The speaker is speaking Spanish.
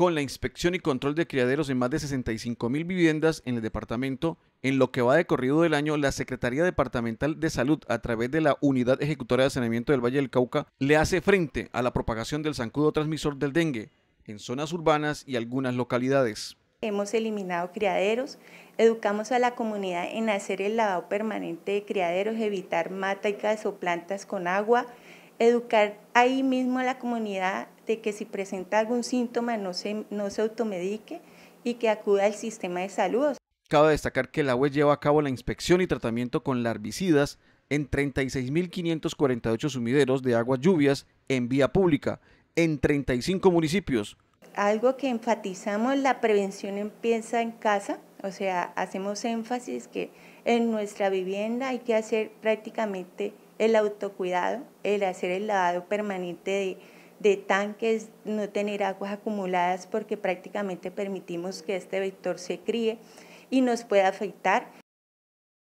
con la inspección y control de criaderos en más de 65 mil viviendas en el departamento. En lo que va de corrido del año, la Secretaría Departamental de Salud, a través de la Unidad Ejecutora de Saneamiento del Valle del Cauca, le hace frente a la propagación del zancudo transmisor del dengue en zonas urbanas y algunas localidades. Hemos eliminado criaderos, educamos a la comunidad en hacer el lavado permanente de criaderos, evitar mata o plantas con agua, educar ahí mismo a la comunidad que si presenta algún síntoma no se, no se automedique y que acuda al sistema de salud. Cabe destacar que la UE lleva a cabo la inspección y tratamiento con larvicidas en 36.548 sumideros de aguas lluvias en vía pública, en 35 municipios. Algo que enfatizamos, la prevención empieza en casa, o sea, hacemos énfasis que en nuestra vivienda hay que hacer prácticamente el autocuidado, el hacer el lavado permanente de de tanques, no tener aguas acumuladas porque prácticamente permitimos que este vector se críe y nos pueda afectar